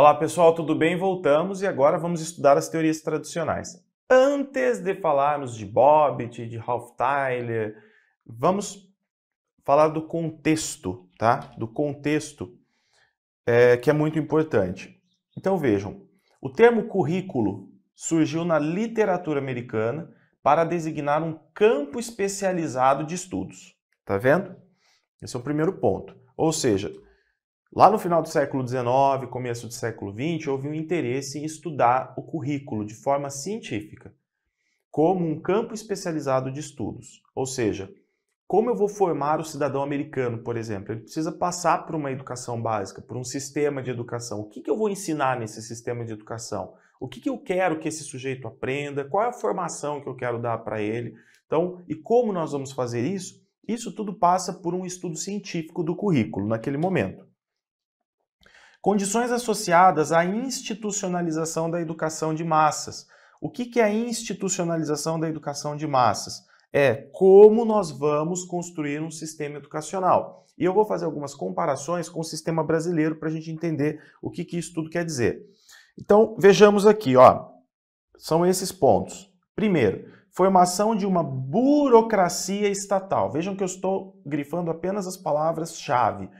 Olá pessoal, tudo bem? Voltamos e agora vamos estudar as teorias tradicionais. Antes de falarmos de Bobbitt, de Ralph Tyler, vamos falar do contexto, tá? Do contexto é, que é muito importante. Então vejam, o termo currículo surgiu na literatura americana para designar um campo especializado de estudos. Tá vendo? Esse é o primeiro ponto. Ou seja, Lá no final do século XIX, começo do século XX, houve um interesse em estudar o currículo de forma científica, como um campo especializado de estudos. Ou seja, como eu vou formar o cidadão americano, por exemplo? Ele precisa passar por uma educação básica, por um sistema de educação. O que, que eu vou ensinar nesse sistema de educação? O que, que eu quero que esse sujeito aprenda? Qual é a formação que eu quero dar para ele? Então, e como nós vamos fazer isso? Isso tudo passa por um estudo científico do currículo naquele momento. Condições associadas à institucionalização da educação de massas. O que, que é a institucionalização da educação de massas? É como nós vamos construir um sistema educacional. E eu vou fazer algumas comparações com o sistema brasileiro para a gente entender o que, que isso tudo quer dizer. Então, vejamos aqui, ó. São esses pontos. Primeiro, formação de uma burocracia estatal. Vejam que eu estou grifando apenas as palavras-chave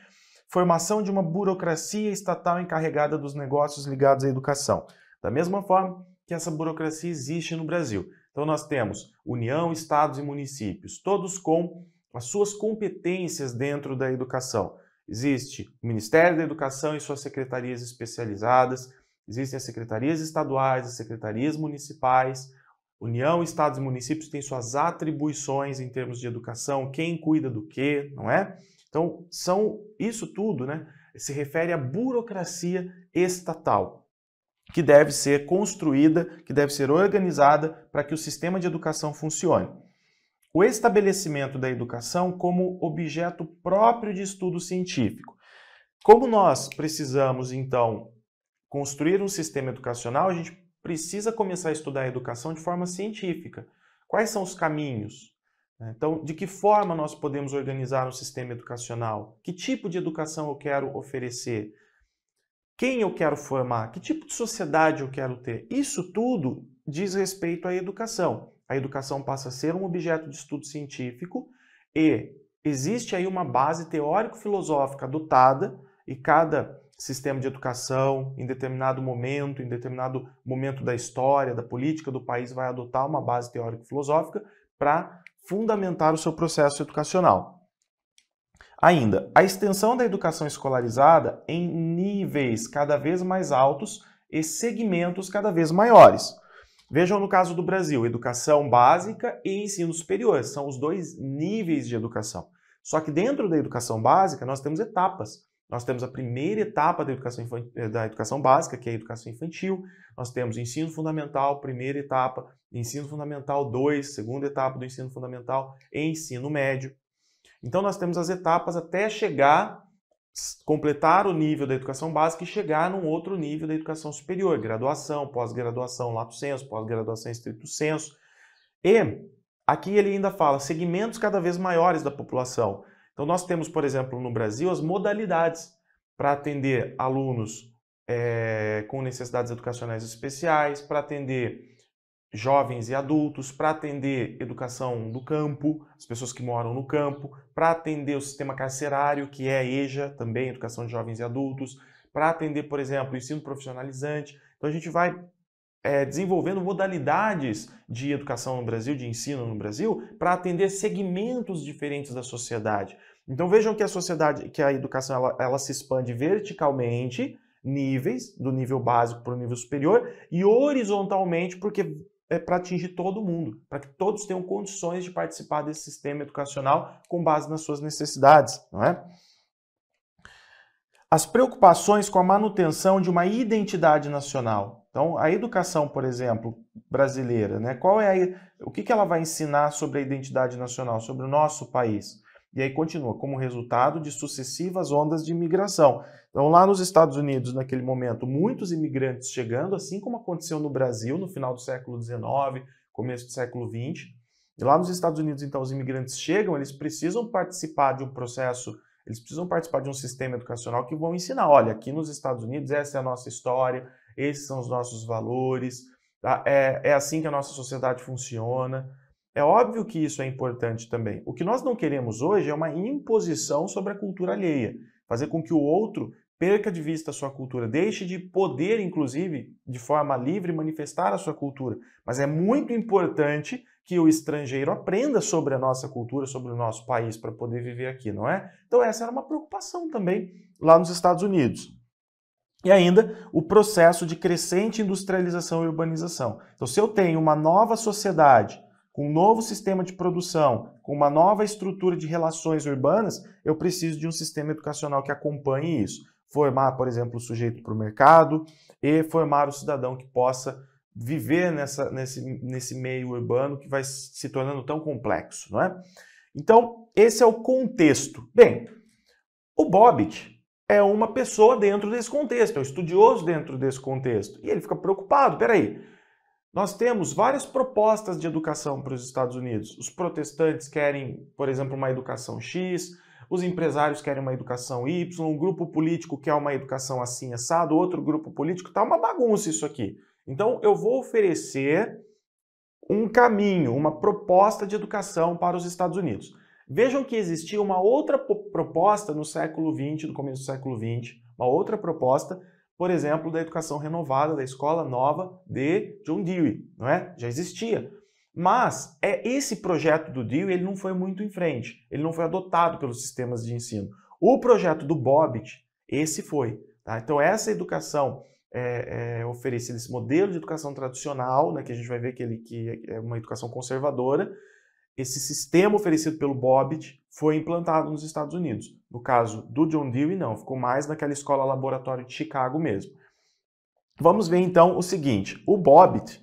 formação de uma burocracia estatal encarregada dos negócios ligados à educação. Da mesma forma que essa burocracia existe no Brasil. Então nós temos União, estados e municípios, todos com as suas competências dentro da educação. Existe o Ministério da Educação e suas secretarias especializadas, existem as secretarias estaduais, as secretarias municipais, União, estados e municípios têm suas atribuições em termos de educação, quem cuida do que, não é? Então, são isso tudo, né? Se refere à burocracia estatal, que deve ser construída, que deve ser organizada para que o sistema de educação funcione. O estabelecimento da educação como objeto próprio de estudo científico. Como nós precisamos, então, construir um sistema educacional, a gente precisa começar a estudar a educação de forma científica. Quais são os caminhos? Né? Então, de que forma nós podemos organizar um sistema educacional? Que tipo de educação eu quero oferecer? Quem eu quero formar? Que tipo de sociedade eu quero ter? Isso tudo diz respeito à educação. A educação passa a ser um objeto de estudo científico e existe aí uma base teórico-filosófica adotada e cada sistema de educação, em determinado momento, em determinado momento da história, da política do país, vai adotar uma base teórico-filosófica para fundamentar o seu processo educacional. Ainda, a extensão da educação escolarizada em níveis cada vez mais altos e segmentos cada vez maiores. Vejam no caso do Brasil, educação básica e ensino superior, são os dois níveis de educação. Só que dentro da educação básica nós temos etapas. Nós temos a primeira etapa da educação, eh, da educação básica, que é a educação infantil. Nós temos ensino fundamental, primeira etapa, ensino fundamental 2, segunda etapa do ensino fundamental e ensino médio. Então, nós temos as etapas até chegar, completar o nível da educação básica e chegar num outro nível da educação superior, graduação, pós-graduação, lato senso, pós-graduação, estrito senso. E aqui ele ainda fala segmentos cada vez maiores da população. Então, nós temos, por exemplo, no Brasil, as modalidades para atender alunos é, com necessidades educacionais especiais, para atender jovens e adultos, para atender educação do campo, as pessoas que moram no campo, para atender o sistema carcerário, que é a EJA, também educação de jovens e adultos, para atender, por exemplo, ensino profissionalizante. Então a gente vai é, desenvolvendo modalidades de educação no Brasil, de ensino no Brasil, para atender segmentos diferentes da sociedade. Então vejam que a sociedade, que a educação ela, ela se expande verticalmente, níveis, do nível básico para o nível superior, e horizontalmente, porque é para atingir todo mundo, para que todos tenham condições de participar desse sistema educacional com base nas suas necessidades, não é? As preocupações com a manutenção de uma identidade nacional. Então, a educação, por exemplo, brasileira, né? Qual é a, o que, que ela vai ensinar sobre a identidade nacional, sobre o nosso país? E aí continua, como resultado de sucessivas ondas de imigração. Então, lá nos Estados Unidos, naquele momento, muitos imigrantes chegando, assim como aconteceu no Brasil no final do século XIX, começo do século XX. E lá nos Estados Unidos, então, os imigrantes chegam, eles precisam participar de um processo, eles precisam participar de um sistema educacional que vão ensinar: olha, aqui nos Estados Unidos, essa é a nossa história, esses são os nossos valores, tá? é, é assim que a nossa sociedade funciona. É óbvio que isso é importante também. O que nós não queremos hoje é uma imposição sobre a cultura alheia, fazer com que o outro perca de vista a sua cultura, deixe de poder, inclusive, de forma livre, manifestar a sua cultura. Mas é muito importante que o estrangeiro aprenda sobre a nossa cultura, sobre o nosso país, para poder viver aqui, não é? Então, essa era uma preocupação também lá nos Estados Unidos. E ainda o processo de crescente industrialização e urbanização. Então, se eu tenho uma nova sociedade com um novo sistema de produção, com uma nova estrutura de relações urbanas, eu preciso de um sistema educacional que acompanhe isso. Formar, por exemplo, o sujeito para o mercado e formar o cidadão que possa viver nessa, nesse, nesse meio urbano que vai se tornando tão complexo, não é? Então, esse é o contexto. Bem, o Bobbit é uma pessoa dentro desse contexto, é um estudioso dentro desse contexto. E ele fica preocupado, peraí, nós temos várias propostas de educação para os Estados Unidos. Os protestantes querem, por exemplo, uma educação X, os empresários querem uma educação Y, um grupo político quer uma educação assim assado, outro grupo político, está uma bagunça isso aqui. Então eu vou oferecer um caminho, uma proposta de educação para os Estados Unidos. Vejam que existia uma outra proposta no século XX, no começo do século XX, uma outra proposta por exemplo, da educação renovada, da escola nova de John Dewey, não é? Já existia. Mas é esse projeto do Dewey ele não foi muito em frente, ele não foi adotado pelos sistemas de ensino. O projeto do Bobbitt, esse foi. Tá? Então essa educação é, é, oferecida, esse modelo de educação tradicional, né, que a gente vai ver que, ele, que é uma educação conservadora, esse sistema oferecido pelo Bobbitt foi implantado nos Estados Unidos. No caso do John Dewey, não, ficou mais naquela escola laboratório de Chicago mesmo. Vamos ver então o seguinte: o Bobbitt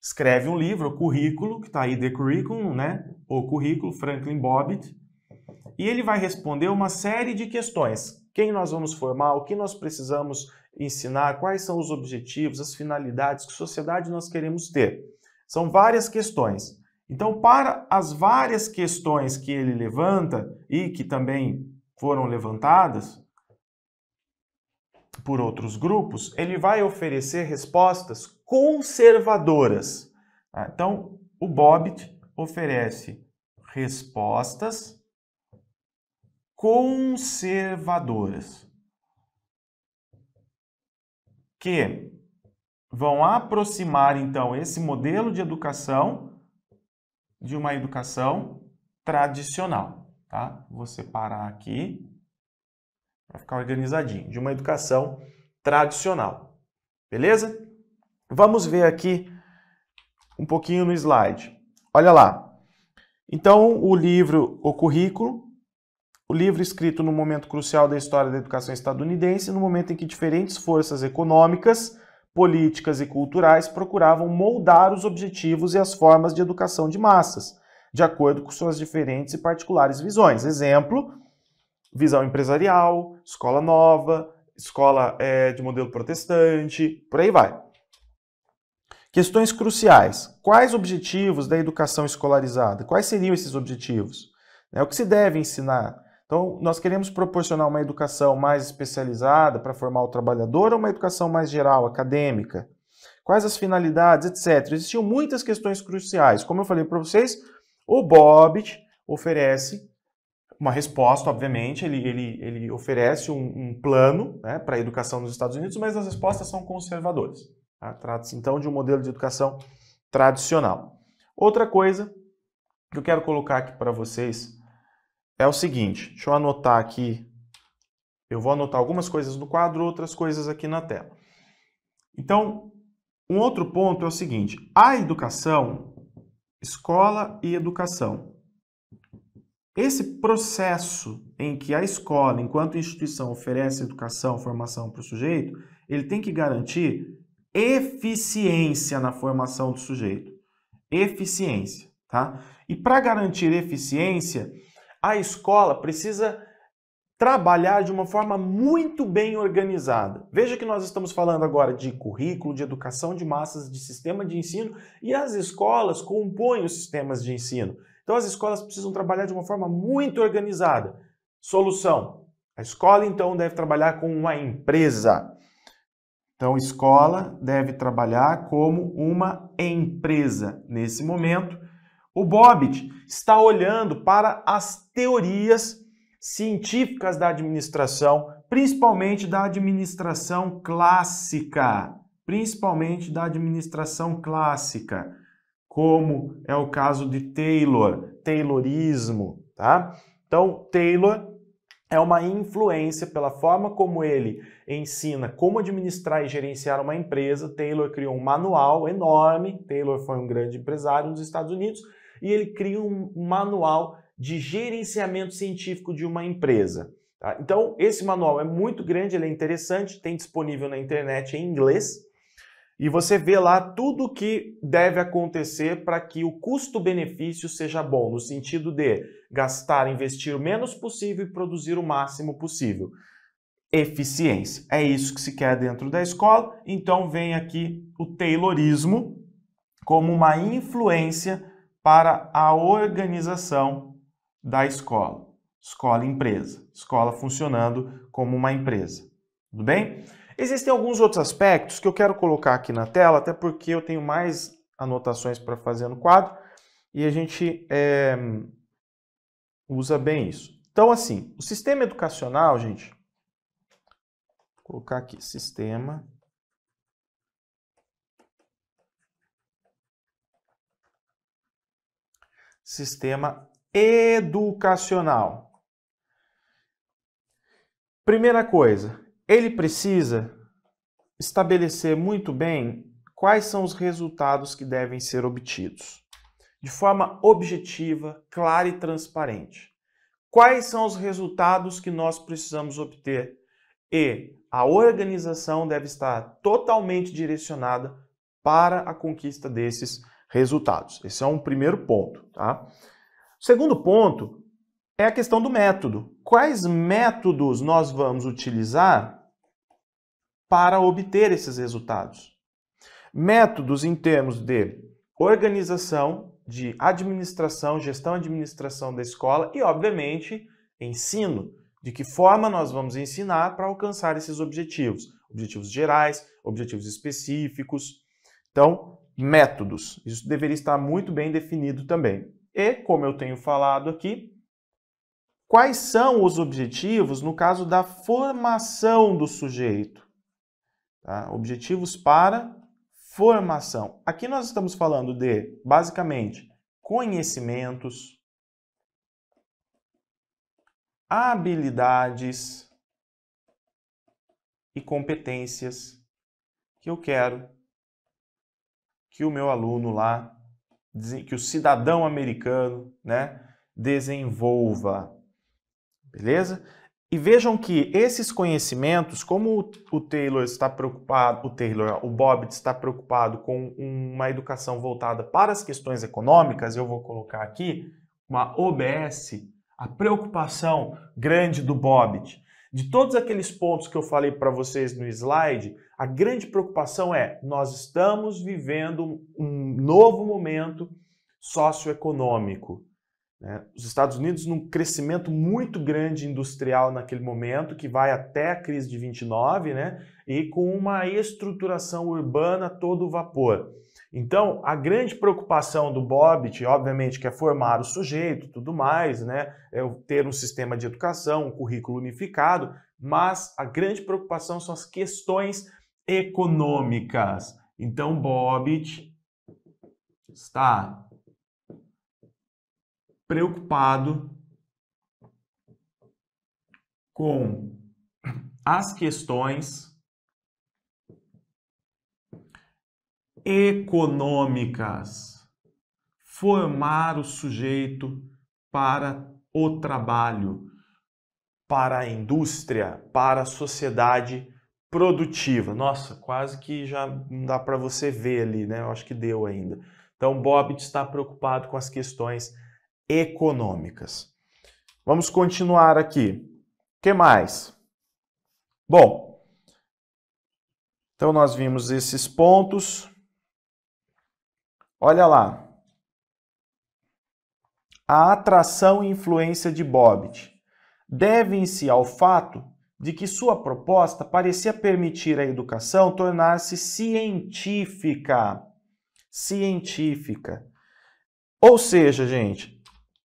escreve um livro, o currículo, que está aí, The Curriculum, né? O currículo, Franklin Bobbitt, e ele vai responder uma série de questões. Quem nós vamos formar, o que nós precisamos ensinar, quais são os objetivos, as finalidades, que sociedade nós queremos ter. São várias questões. Então, para as várias questões que ele levanta e que também foram levantadas por outros grupos, ele vai oferecer respostas conservadoras. Tá? Então, o Bobbitt oferece respostas conservadoras que vão aproximar então esse modelo de educação de uma educação tradicional, tá? Vou separar aqui para ficar organizadinho, de uma educação tradicional. Beleza? Vamos ver aqui um pouquinho no slide. Olha lá. Então, o livro O Currículo, o livro escrito no momento crucial da história da educação estadunidense, no momento em que diferentes forças econômicas políticas e culturais procuravam moldar os objetivos e as formas de educação de massas, de acordo com suas diferentes e particulares visões. Exemplo, visão empresarial, escola nova, escola é, de modelo protestante, por aí vai. Questões cruciais. Quais objetivos da educação escolarizada? Quais seriam esses objetivos? É o que se deve ensinar? Então, nós queremos proporcionar uma educação mais especializada para formar o trabalhador ou uma educação mais geral, acadêmica? Quais as finalidades, etc. Existiam muitas questões cruciais. Como eu falei para vocês, o Bobbit oferece uma resposta, obviamente, ele, ele, ele oferece um, um plano né, para a educação nos Estados Unidos, mas as respostas são conservadoras. Tá? Trata-se, então, de um modelo de educação tradicional. Outra coisa que eu quero colocar aqui para vocês é o seguinte, deixa eu anotar aqui. Eu vou anotar algumas coisas no quadro, outras coisas aqui na tela. Então, um outro ponto é o seguinte, a educação, escola e educação. Esse processo em que a escola, enquanto instituição, oferece educação, formação para o sujeito, ele tem que garantir eficiência na formação do sujeito. Eficiência, tá? E para garantir eficiência, a escola precisa trabalhar de uma forma muito bem organizada. Veja que nós estamos falando agora de currículo, de educação de massas, de sistema de ensino e as escolas compõem os sistemas de ensino. Então as escolas precisam trabalhar de uma forma muito organizada. Solução: a escola então deve trabalhar com uma empresa. Então, a escola deve trabalhar como uma empresa. Nesse momento, o Bobbitt está olhando para as teorias científicas da administração, principalmente da administração clássica, principalmente da administração clássica, como é o caso de Taylor, Taylorismo, tá? Então, Taylor é uma influência pela forma como ele ensina como administrar e gerenciar uma empresa. Taylor criou um manual enorme. Taylor foi um grande empresário nos Estados Unidos e ele cria um manual de gerenciamento científico de uma empresa. Tá? Então, esse manual é muito grande, ele é interessante, tem disponível na internet em inglês. E você vê lá tudo o que deve acontecer para que o custo-benefício seja bom, no sentido de gastar, investir o menos possível e produzir o máximo possível. Eficiência. É isso que se quer dentro da escola. Então vem aqui o Taylorismo como uma influência para a organização da escola. Escola empresa, escola funcionando como uma empresa. Tudo bem? Existem alguns outros aspectos que eu quero colocar aqui na tela, até porque eu tenho mais anotações para fazer no quadro e a gente é, usa bem isso. Então, assim, o sistema educacional, gente, vou colocar aqui, sistema sistema educacional. Primeira coisa, ele precisa estabelecer muito bem quais são os resultados que devem ser obtidos, de forma objetiva, clara e transparente. Quais são os resultados que nós precisamos obter? E a organização deve estar totalmente direcionada para a conquista desses resultados resultados. Esse é um primeiro ponto. Tá? Segundo ponto é a questão do método. Quais métodos nós vamos utilizar para obter esses resultados? Métodos em termos de organização, de administração, gestão e administração da escola e, obviamente, ensino. De que forma nós vamos ensinar para alcançar esses objetivos? Objetivos gerais, objetivos específicos. Então, métodos. Isso deveria estar muito bem definido também. E, como eu tenho falado aqui, quais são os objetivos no caso da formação do sujeito? Tá? Objetivos para formação. Aqui nós estamos falando de, basicamente, conhecimentos, habilidades e competências que eu quero que o meu aluno lá, que o cidadão americano, né, desenvolva. Beleza? E vejam que esses conhecimentos, como o Taylor está preocupado, o Taylor, o Bob está preocupado com uma educação voltada para as questões econômicas, eu vou colocar aqui uma OBS, a preocupação grande do Bobbitt de todos aqueles pontos que eu falei para vocês no slide, a grande preocupação é: nós estamos vivendo um novo momento socioeconômico. Né? Os Estados Unidos num crescimento muito grande industrial naquele momento, que vai até a crise de 29, né? e com uma estruturação urbana todo vapor. Então, a grande preocupação do Bobbitt, obviamente, que é formar o sujeito, tudo mais, né? É ter um sistema de educação, um currículo unificado, mas a grande preocupação são as questões econômicas. Então, Bobbitt está preocupado com as questões econômicas, formar o sujeito para o trabalho, para a indústria, para a sociedade produtiva. Nossa, quase que já não dá para você ver ali, né? Eu acho que deu ainda. Então, Bob está preocupado com as questões econômicas. Vamos continuar aqui. O que mais? Bom, então nós vimos esses pontos. Olha lá. A atração e influência de Bobbitt devem-se ao fato de que sua proposta parecia permitir à educação tornar-se científica. Científica. Ou seja, gente,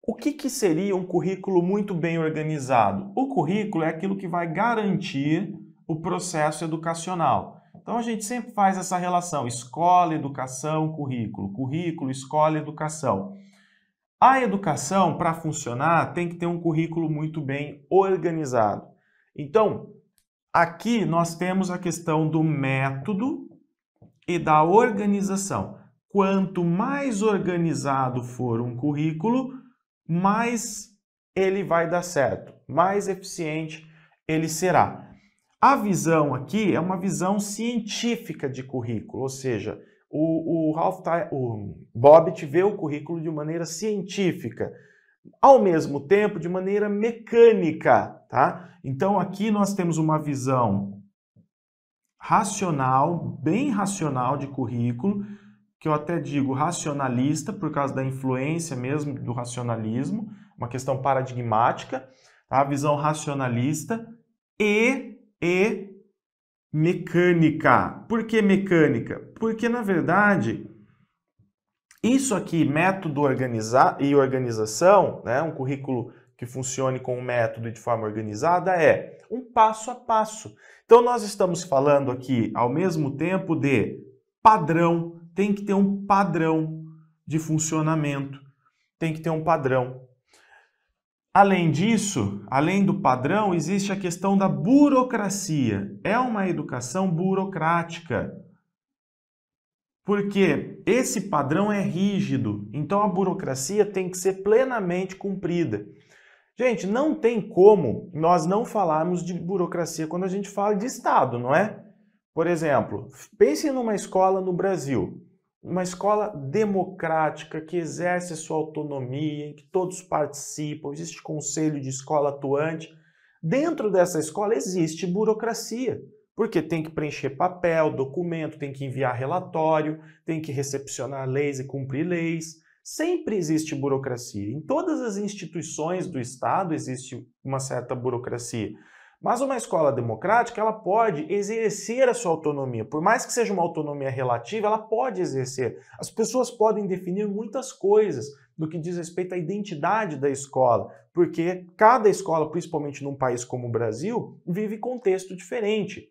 o que, que, seria um currículo muito bem organizado? O currículo é aquilo que vai garantir o processo educacional. Então a gente sempre faz essa relação escola, educação, currículo, currículo, escola, educação. A educação, para funcionar, tem que ter um currículo muito bem organizado. Então, aqui nós temos a questão do método e da organização. Quanto mais organizado for um currículo, mais ele vai dar certo, mais eficiente ele será. A visão aqui é uma visão científica de currículo, ou seja, o, o, Ralph, o Bobbitt vê o currículo de maneira científica, ao mesmo tempo de maneira mecânica, tá? Então aqui nós temos uma visão racional, bem racional de currículo, que eu até digo racionalista, por causa da influência mesmo do racionalismo, uma questão paradigmática, tá? a visão racionalista e, e mecânica. Por que mecânica? Porque, na verdade, isso aqui, método organizar e organização, né? um currículo que funcione com um método e de forma organizada, é um passo a passo. Então, nós estamos falando aqui, ao mesmo tempo, de padrão, tem que ter um padrão de funcionamento, tem que ter um padrão. Além disso, além do padrão, existe a questão da burocracia. É uma educação burocrática. Porque esse padrão é rígido, então a burocracia tem que ser plenamente cumprida. Gente, não tem como nós não falarmos de burocracia quando a gente fala de Estado, não é? Por exemplo, pense numa escola no Brasil uma escola democrática que exerce sua autonomia, em que todos participam, existe conselho de escola atuante. Dentro dessa escola existe burocracia, porque tem que preencher papel, documento, tem que enviar relatório, tem que recepcionar leis e cumprir leis. Sempre existe burocracia. Em todas as instituições do Estado existe uma certa burocracia. Mas uma escola democrática, ela pode exercer a sua autonomia. Por mais que seja uma autonomia relativa, ela pode exercer. As pessoas podem definir muitas coisas do que diz respeito à identidade da escola, porque cada escola, principalmente num país como o Brasil, vive contexto diferente.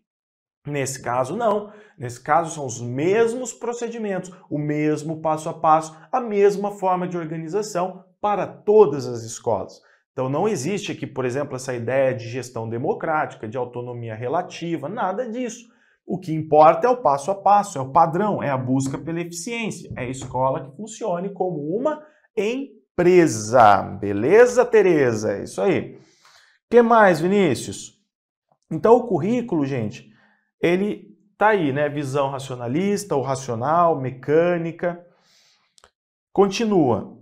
Nesse caso, não. Nesse caso, são os mesmos procedimentos, o mesmo passo a passo, a mesma forma de organização para todas as escolas. Então não existe aqui, por exemplo, essa ideia de gestão democrática, de autonomia relativa, nada disso. O que importa é o passo a passo, é o padrão, é a busca pela eficiência, é a escola que funcione como uma empresa. Beleza, Tereza? É isso aí. O que mais, Vinícius? Então o currículo, gente, ele tá aí, né? Visão racionalista, ou racional, mecânica. Continua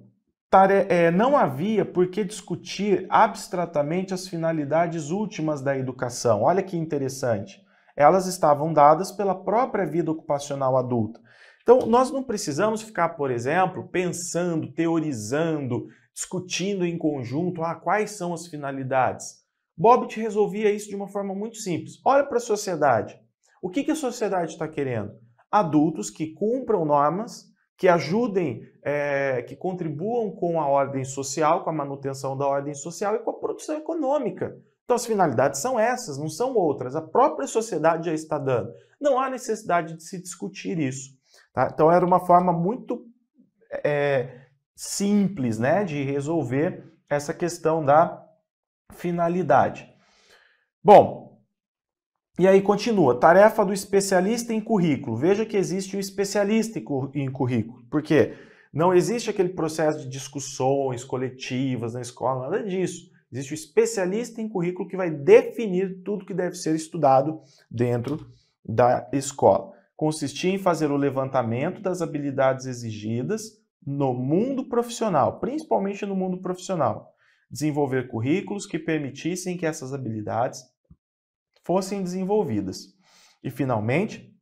é, não havia por que discutir abstratamente as finalidades últimas da educação. Olha que interessante. Elas estavam dadas pela própria vida ocupacional adulta. Então, nós não precisamos ficar, por exemplo, pensando, teorizando, discutindo em conjunto ah, quais são as finalidades. Bobbitt resolvia isso de uma forma muito simples. Olha para a sociedade. O que, que a sociedade está querendo? Adultos que cumpram normas que ajudem, é, que contribuam com a ordem social, com a manutenção da ordem social e com a produção econômica. Então as finalidades são essas, não são outras. A própria sociedade já está dando. Não há necessidade de se discutir isso. Tá? Então era uma forma muito é, simples né, de resolver essa questão da finalidade. Bom, e aí continua, tarefa do especialista em currículo. Veja que existe o especialista em currículo, porque não existe aquele processo de discussões coletivas na escola, nada disso. Existe o especialista em currículo que vai definir tudo que deve ser estudado dentro da escola. Consistir em fazer o levantamento das habilidades exigidas no mundo profissional, principalmente no mundo profissional. Desenvolver currículos que permitissem que essas habilidades fossem desenvolvidas. E, finalmente,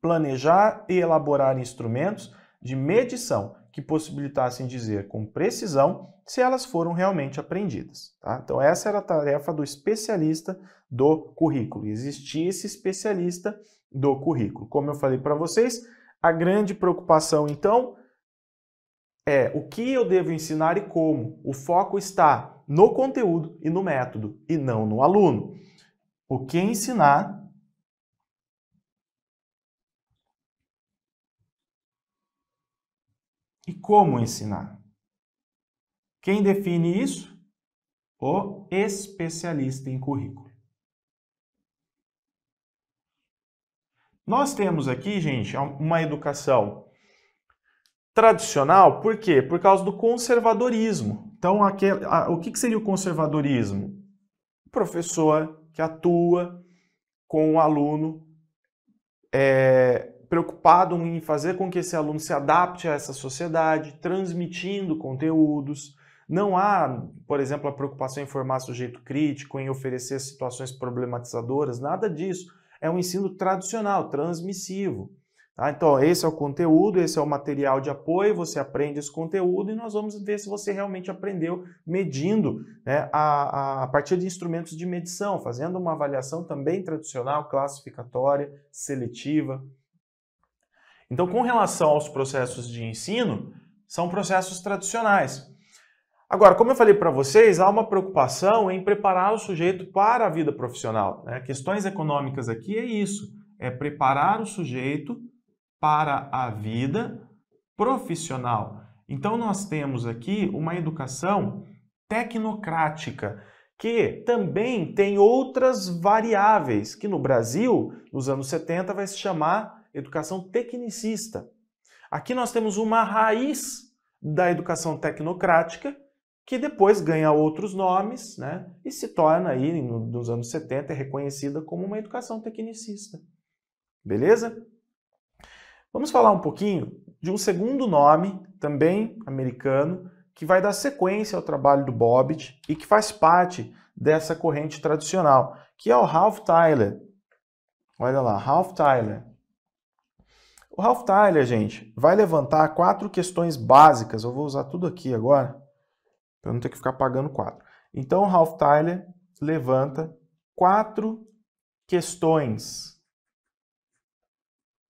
planejar e elaborar instrumentos de medição que possibilitassem dizer com precisão se elas foram realmente aprendidas. Tá? Então, essa era a tarefa do especialista do currículo. Existia esse especialista do currículo. Como eu falei para vocês, a grande preocupação, então, é o que eu devo ensinar e como. O foco está no conteúdo e no método, e não no aluno. O que ensinar e como ensinar. Quem define isso? O especialista em currículo. Nós temos aqui, gente, uma educação tradicional, por quê? Por causa do conservadorismo. Então, aquele, a, o que, que seria o conservadorismo? O professor que atua com o aluno, é, preocupado em fazer com que esse aluno se adapte a essa sociedade, transmitindo conteúdos. Não há, por exemplo, a preocupação em formar sujeito crítico, em oferecer situações problematizadoras, nada disso. É um ensino tradicional, transmissivo. Tá? Então, esse é o conteúdo, esse é o material de apoio, você aprende esse conteúdo e nós vamos ver se você realmente aprendeu medindo né, a, a, a, partir de instrumentos de medição, fazendo uma avaliação também tradicional, classificatória, seletiva. Então, com relação aos processos de ensino, são processos tradicionais. Agora, como eu falei para vocês, há uma preocupação em preparar o sujeito para a vida profissional. Né? Questões econômicas aqui é isso, é preparar o sujeito para a vida profissional. Então, nós temos aqui uma educação tecnocrática, que também tem outras variáveis, que no Brasil, nos anos 70, vai se chamar educação tecnicista. Aqui nós temos uma raiz da educação tecnocrática, que depois ganha outros nomes né, e se torna, aí, nos anos 70, é reconhecida como uma educação tecnicista. Beleza? Vamos falar um pouquinho de um segundo nome, também americano, que vai dar sequência ao trabalho do Bobbitt e que faz parte dessa corrente tradicional, que é o Ralph Tyler. Olha lá, Ralph Tyler. O Ralph Tyler, gente, vai levantar quatro questões básicas. Eu vou usar tudo aqui agora, para não ter que ficar pagando quatro. Então, o Ralph Tyler levanta quatro questões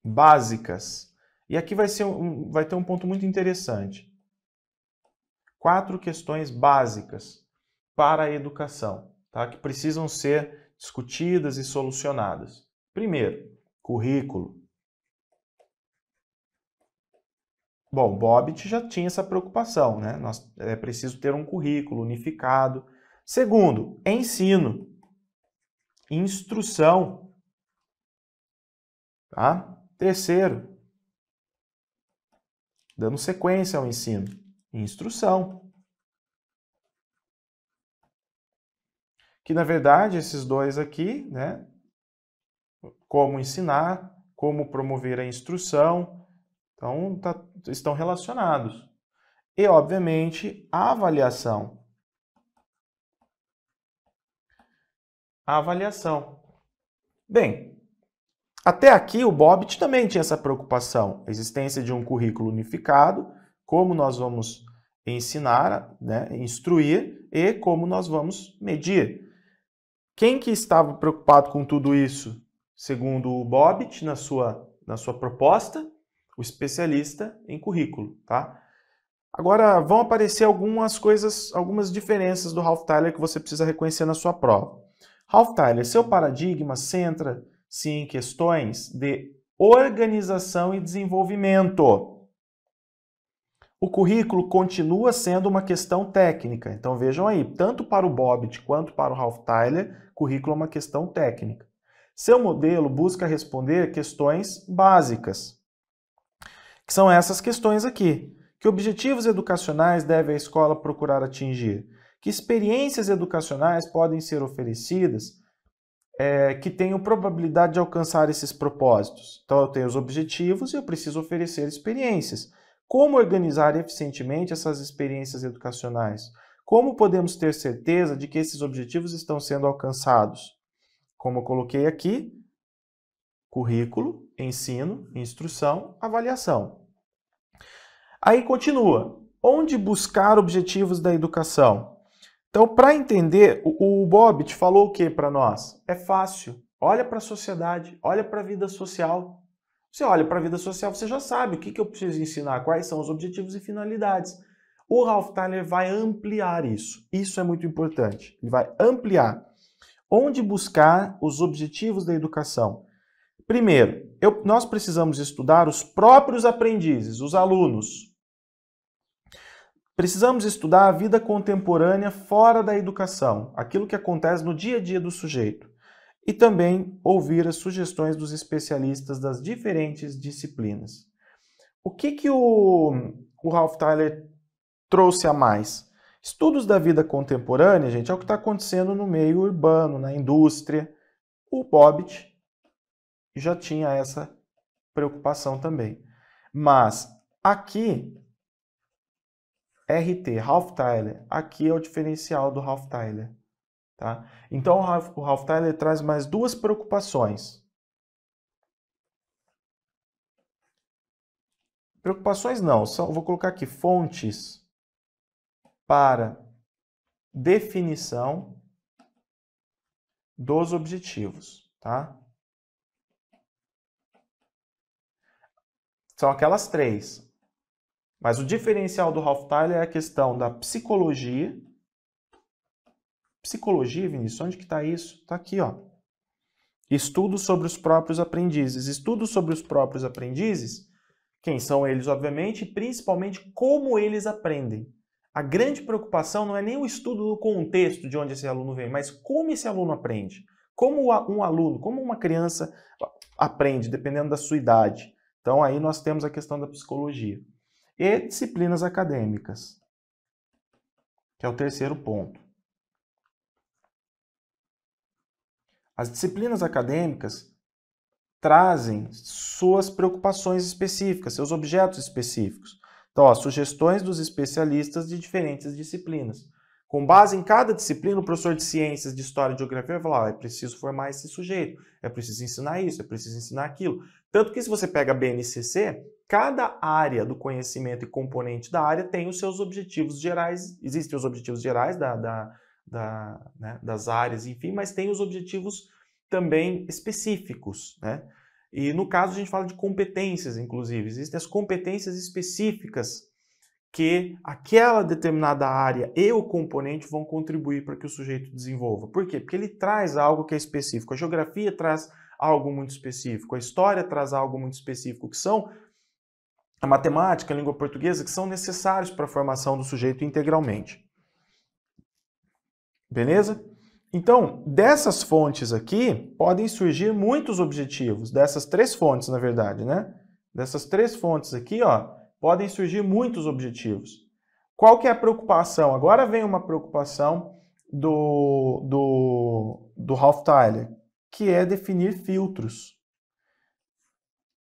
básicas. E aqui vai, ser um, vai ter um ponto muito interessante. Quatro questões básicas para a educação, tá? que precisam ser discutidas e solucionadas. Primeiro, currículo. Bom, Bobbit já tinha essa preocupação, né? Nós, é preciso ter um currículo unificado. Segundo, ensino, instrução, tá? Terceiro, dando sequência ao ensino, instrução. Que na verdade esses dois aqui, né? Como ensinar, como promover a instrução, então tá, estão relacionados. E obviamente a avaliação. A avaliação. Bem, até aqui, o Bobbitt também tinha essa preocupação, a existência de um currículo unificado, como nós vamos ensinar, né, instruir e como nós vamos medir. Quem que estava preocupado com tudo isso, segundo o Bobbitt na sua, na sua proposta? O especialista em currículo, tá? Agora vão aparecer algumas coisas, algumas diferenças do Ralph Tyler que você precisa reconhecer na sua prova. Ralph Tyler, seu paradigma centra Sim, questões de organização e desenvolvimento. O currículo continua sendo uma questão técnica. Então vejam aí, tanto para o Bobbitt quanto para o Ralph Tyler, currículo é uma questão técnica. Seu modelo busca responder questões básicas, que são essas questões aqui. Que objetivos educacionais deve a escola procurar atingir? Que experiências educacionais podem ser oferecidas é, que tenham probabilidade de alcançar esses propósitos. Então, eu tenho os objetivos e eu preciso oferecer experiências. Como organizar eficientemente essas experiências educacionais? Como podemos ter certeza de que esses objetivos estão sendo alcançados? Como eu coloquei aqui, currículo, ensino, instrução, avaliação. Aí continua. Onde buscar objetivos da educação? Então, para entender, o, o te falou o que para nós? É fácil. Olha para a sociedade, olha para a vida social. Você olha para a vida social, você já sabe o que, que eu preciso ensinar, quais são os objetivos e finalidades. O Ralph Tyler vai ampliar isso. Isso é muito importante. Ele vai ampliar. Onde buscar os objetivos da educação? Primeiro, eu, nós precisamos estudar os próprios aprendizes, os alunos. Precisamos estudar a vida contemporânea fora da educação, aquilo que acontece no dia a dia do sujeito, e também ouvir as sugestões dos especialistas das diferentes disciplinas. O que, que o, o Ralph Tyler trouxe a mais? Estudos da vida contemporânea, gente, é o que está acontecendo no meio urbano, na indústria. O Bobbitt já tinha essa preocupação também. Mas aqui RT, Ralph Tyler. Aqui é o diferencial do Ralph Tyler. Tá? Então, o Ralph Tyler traz mais duas preocupações. Preocupações não, são, vou colocar aqui fontes para definição dos objetivos, tá? São aquelas três: mas o diferencial do Ralph Tyler é a questão da psicologia. Psicologia, Vinícius, onde que está isso? Está aqui, ó. Estudos sobre os próprios aprendizes. Estudos sobre os próprios aprendizes, quem são eles, obviamente, e principalmente como eles aprendem. A grande preocupação não é nem o estudo do contexto de onde esse aluno vem, mas como esse aluno aprende. Como um aluno, como uma criança aprende, dependendo da sua idade. Então aí nós temos a questão da psicologia e disciplinas acadêmicas, que é o terceiro ponto. As disciplinas acadêmicas trazem suas preocupações específicas, seus objetos específicos. Então, as sugestões dos especialistas de diferentes disciplinas. Com base em cada disciplina, o professor de ciências, de história e geografia vai falar: é preciso formar esse sujeito, é preciso ensinar isso, é preciso ensinar aquilo. Tanto que, se você pega a BNCC, cada área do conhecimento e componente da área tem os seus objetivos gerais, existem os objetivos gerais da, da, da, né, das áreas, enfim, mas tem os objetivos também específicos, né? E no caso a gente fala de competências, inclusive, existem as competências específicas que aquela determinada área e o componente vão contribuir para que o sujeito desenvolva. Por quê? Porque ele traz algo que é específico. A geografia traz algo muito específico, a história traz algo muito específico, que são a matemática, a língua portuguesa, que são necessários para a formação do sujeito integralmente. Beleza? Então, dessas fontes aqui, podem surgir muitos objetivos, dessas três fontes, na verdade, né? Dessas três fontes aqui, ó, podem surgir muitos objetivos. Qual que é a preocupação? Agora vem uma preocupação do, do, do Ralph Tyler, que é definir filtros.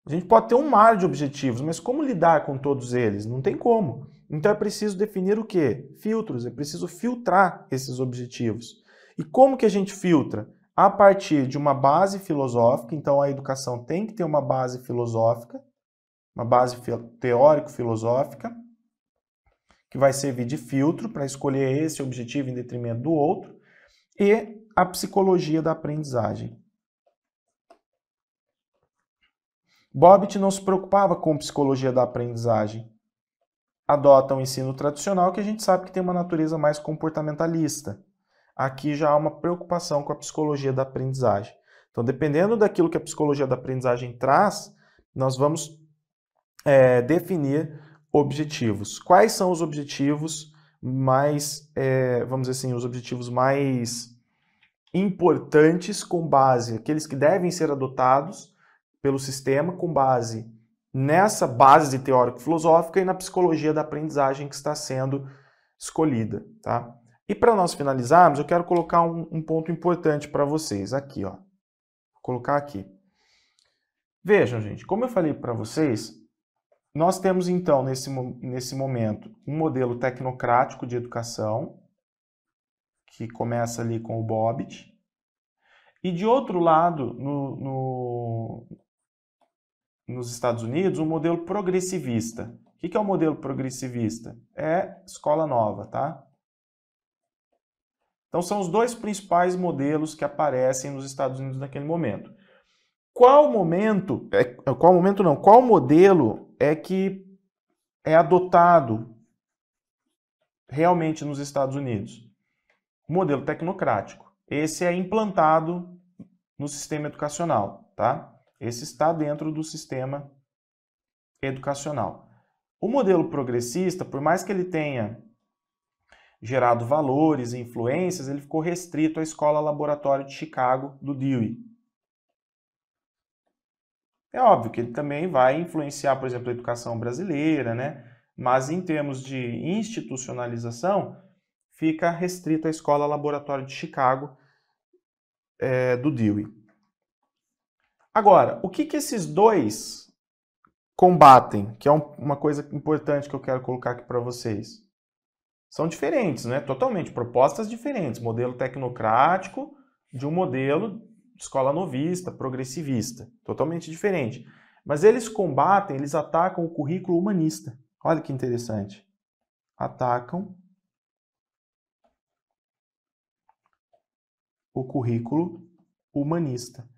A gente pode ter um mar de objetivos, mas como lidar com todos eles? Não tem como. Então é preciso definir o quê? Filtros, é preciso filtrar esses objetivos. E como que a gente filtra? A partir de uma base filosófica, então a educação tem que ter uma base filosófica, uma base teórico-filosófica, que vai servir de filtro para escolher esse objetivo em detrimento do outro, e a psicologia da aprendizagem. Bobbitt não se preocupava com psicologia da aprendizagem. Adota um ensino tradicional que a gente sabe que tem uma natureza mais comportamentalista. Aqui já há uma preocupação com a psicologia da aprendizagem. Então, dependendo daquilo que a psicologia da aprendizagem traz, nós vamos é, definir objetivos. Quais são os objetivos mais, é, vamos dizer assim, os objetivos mais importantes com base, aqueles que devem ser adotados pelo sistema com base nessa base teórico-filosófica e na psicologia da aprendizagem que está sendo escolhida, tá? E para nós finalizarmos, eu quero colocar um, um ponto importante para vocês aqui, ó. Vou colocar aqui. Vejam, gente, como eu falei para vocês, nós temos então nesse, nesse momento um modelo tecnocrático de educação que começa ali com o Bobbitt e de outro lado no, no nos Estados Unidos um modelo progressivista. O que é o um modelo progressivista? É escola nova, tá? Então são os dois principais modelos que aparecem nos Estados Unidos naquele momento. Qual momento, é, é qual momento não, qual modelo é que é adotado realmente nos Estados Unidos? O modelo tecnocrático. Esse é implantado no sistema educacional, tá? Esse está dentro do sistema educacional. O modelo progressista, por mais que ele tenha gerado valores e influências, ele ficou restrito à escola laboratório de Chicago do Dewey. É óbvio que ele também vai influenciar, por exemplo, a educação brasileira, né? Mas em termos de institucionalização, fica restrito à escola laboratório de Chicago é, do Dewey. Agora, o que, que esses dois combatem? Que é um, uma coisa importante que eu quero colocar aqui para vocês. São diferentes, né? Totalmente, propostas diferentes. Modelo tecnocrático de um modelo de escola novista, progressivista. Totalmente diferente. Mas eles combatem, eles atacam o currículo humanista. Olha que interessante. Atacam o currículo humanista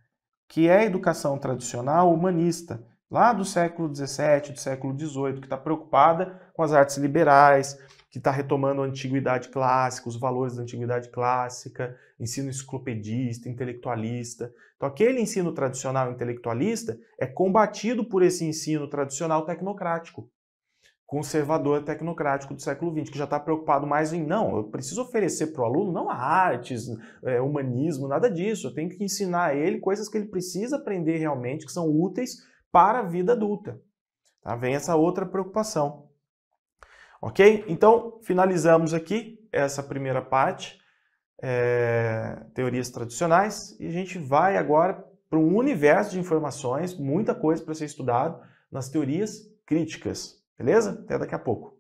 que é a educação tradicional humanista, lá do século XVII, do século XVIII, que está preocupada com as artes liberais, que está retomando a antiguidade clássica, os valores da antiguidade clássica, ensino enciclopedista, intelectualista. Então, aquele ensino tradicional intelectualista é combatido por esse ensino tradicional tecnocrático conservador tecnocrático do século XX, que já está preocupado mais em, não, eu preciso oferecer para o aluno não artes, é, humanismo, nada disso, eu tenho que ensinar a ele coisas que ele precisa aprender realmente, que são úteis para a vida adulta. Tá? Vem essa outra preocupação. Ok? Então, finalizamos aqui essa primeira parte, é, teorias tradicionais, e a gente vai agora para um universo de informações, muita coisa para ser estudado nas teorias críticas. Beleza? Até daqui a pouco.